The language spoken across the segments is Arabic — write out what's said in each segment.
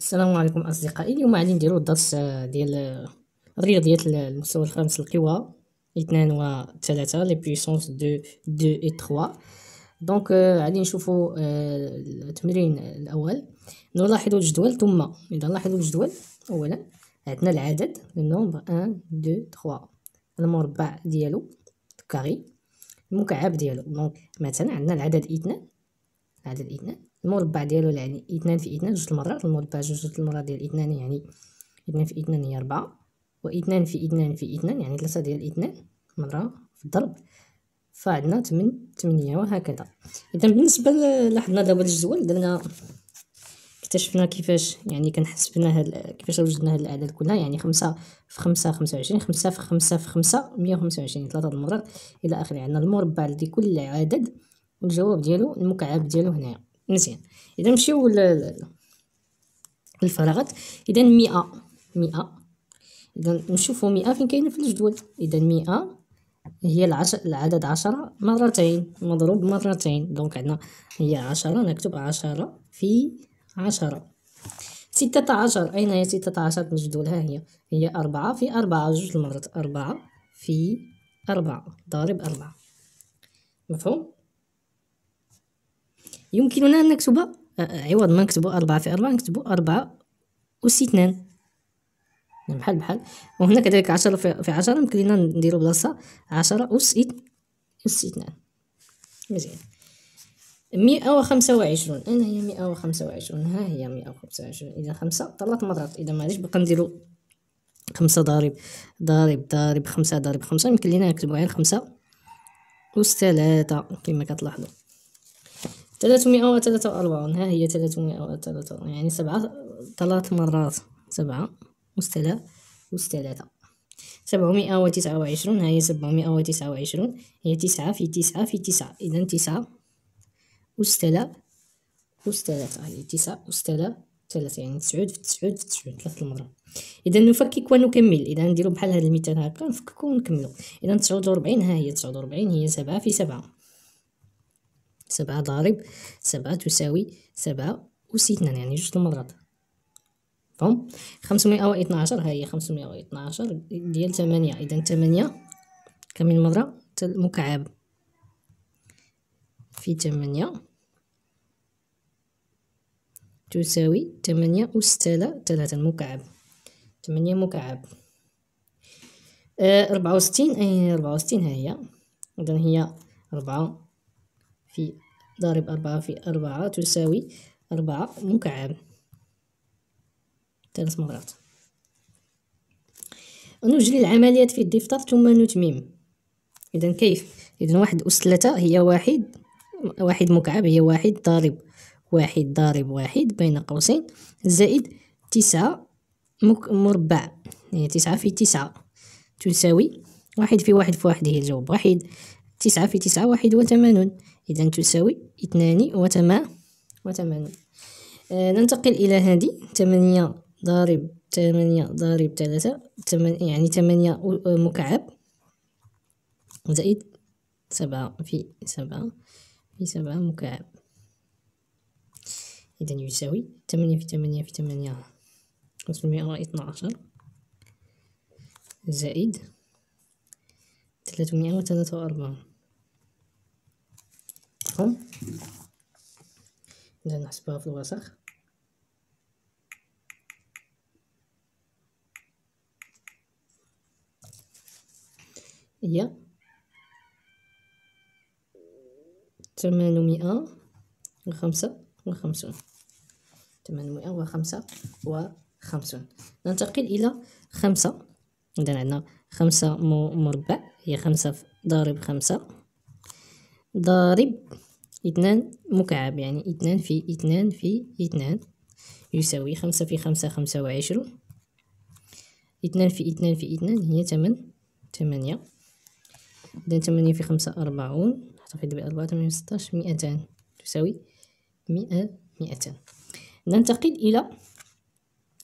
السلام عليكم اصدقائي اليوم غادي نديرو الدرس ديال رياضيات المستوى الخامس القوى اثنان و ثلاثة لي بويسونس دو دو اي تخوا دونك غادي نشوفو euh, التمرين الاول نلاحظو الجدول ثم اذا نلاحظو الجدول اولا عندنا العدد النومبر 1 2 3 المربع ديالو كاري المكعب ديالو دونك مثلا عندنا العدد اثنان عدد اثنان المربع ديالو يعني اثنان في اثنان جوج المرات المربع جوج المرات ديال اثنان يعني اثنان في اثنان هي ربعة واثنان في اثنان في اثنان يعني ثلاثة ديال اثنان مرة في الضرب فعندنا تمن تمنية وهكذا اذا بالنسبة لاحظنا دابا الجدول درنا اكتشفنا كيفاش يعني كنحسبنا هاد كيفاش وجدنا هاد الاعداد كلها يعني خمسة في خمسة خمسة وعشرين خمسة في خمسة في خمسة مية وخمسة وعشرين ثلاثة المرات الى اخره عندنا المربع لكل عدد والجواب ديالو المكعب ديالو هنايا مزيان اذا نمشيو للفراغات اذا مئة مئة اذا نشوفو مئة فين كاينه في الجدول اذا مئة هي العشر العدد عشرة مرتين مضروب مرتين دونك عندنا هي عشرة نكتب عشرة في عشرة ستة عشر أين هي ستة عشر في الجدول ها هي هي أربعة في أربعة جوج المرات أربعة في أربعة ضارب أربعة مفهوم يمكننا أن نكتب عوض ما نكتب أربعة في أربعة نكتب أربعة أس اثنان يعني بحال بحال وهنا كذلك عشرة في عشرة يمكننا نديرو بلاصة عشرة أس أس اثنان مزيان مئة وخمسة وعشرون أين هي مئة وخمسة وعشرون ها هي مئة وخمسة وعشرون إذا خمسة ثلاث مرات إذا معليش بقى نديرو خمسة ضارب ضارب ضارب خمسة ضارب خمسة يمكن لينا نكتبو غير خمسة أس ثلاثة كما كتلاحظو 300 و وأربعون ها هي 300 و وأربعون يعني سبعة ثلاث مرات سبعة وستلا وستلاثة سبعمائة وتسعة وعشرون ها هي سبعمائة وتسعة وعشرون هي تسعة في تسعة في تسعة إذا تسعة و 3 هي تسعة وستلا ثلاثة يعني تسعود في تسعود في تسعود ثلاث مرات اذا نفكك ونكمل اذا نديرو بحال هذا المثال هكا نفككو ونكملو اذا تسعود وربعين ها هي تسعود وربعين هي سبعة في سبعة سبعة ضارب سبعة تساوي سبعة اثنان يعني جوج المرات فهم خمسمائة واثنا عشر هاهي خمسمائة واثنا عشر ديال تمانية إذا تمانية كم من مرة مكعب في تمانية تساوي تمانية وستة ثلاثة مكعب تمانية مكعب آه، أربعة وستين أي أربعة وستين هاهي إذا هي أربعة في ضارب أربعة في أربعة تساوي أربعة مكعب ثلاث مرات نجري العمليات في الدفتر ثم نتمم إذا كيف إذا واحد أس ثلاثة هي واحد واحد مكعب هي واحد ضارب واحد ضارب واحد بين قوسين زائد تسعة مك مربع يعني تسعة في تسعة تساوي واحد في واحد في واحد هي الجواب واحد تسعة في تسعة واحد وثمانون إذا تساوي اثنان وثمانون آه ننتقل إلى هذه ثمانية ضارب ثمانية ضارب ثلاثة يعني ثمانية مكعب زائد سبعة في سبعة في سبعة مكعب إذا يساوي ثمانية في ثمانية في ثمانية خمسمائة اثنا عشر زائد ثلاثمائة وثلاثة وأربعون نحذفهم إذا نحسبها في الوسخ هي ثمانمائة وخمسة وخمسون ثمانمائة وخمسة وخمسون ننتقل إلى خمسة إذا عندنا خمسة مربع هي خمسة ضارب خمسة ضارب اثنان مكعب يعني اثنان في اثنان في اثنان يساوي خمسة في خمسة خمسة وعشرون اثنان في اثنان في اثنان هي ثمن ثمانية إذا ثمانية في خمسة أربعون نحتفظ بأربعة ثمانية ستاش مئتان تساوي مئة مئتان ننتقل إلى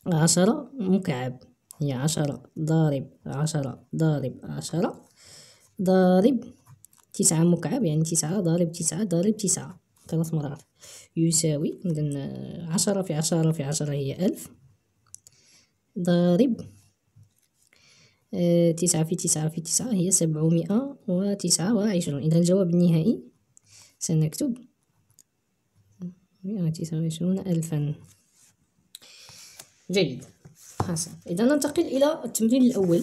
عشرة مكعب هي عشرة ضارب عشرة ضارب عشرة ضارب تسعة مكعب يعني تسعة ضارب تسعة ضارب تسعة ثلاث مرات يساوي إذن عشرة في عشرة في عشرة هي ألف ضارب آه، تسعة في تسعة في تسعة هي سبعمائة وتسعة وعشرون إذا الجواب النهائي سنكتب مئة تسعة وعشرون ألفا جيد حسن إذا ننتقل إلى التمرين الأول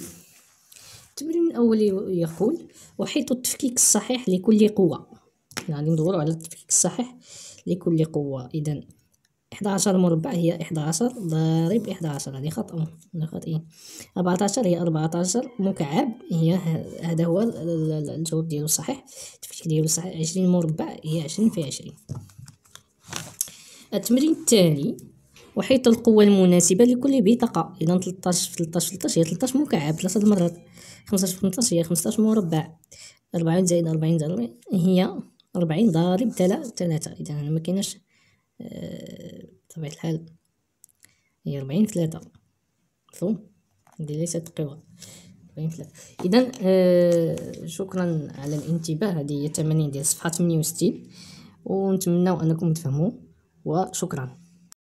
التمرين الأول يقول أحيط التفكيك الصحيح لكل قوة يعني ندور على التفكيك الصحيح لكل قوة إذا 11 مربع هي 11 ضرب 11 هذه خطأ يعني خاطئين 14 هي 14 مكعب هي هذا هو الجواب ديالو الصحيح التفكيك ديالو الصحيح 20 مربع هي 20 في 20 التمرين التالي وحيط القوة المناسبة لكل بطاقة إذا 13 في 13 في 13 هي 13 مكعب ثلاثة المرات خمسة في خمسطاش هي خمسطاش مربع ربعة زائد ربعين زائد ربعين هي ربعين ضارب تلا تلاتة إذا أنا مكيناش بطبيعة أه الحال هي ربعين تلاتة مفهوم هدي ليست قوى ربعين تلاتة إذا أه شكرا على الانتباه هذه هي تمانين ديال صفحة تمنية وستين ونتمنى أنكم تفهموا وشكرا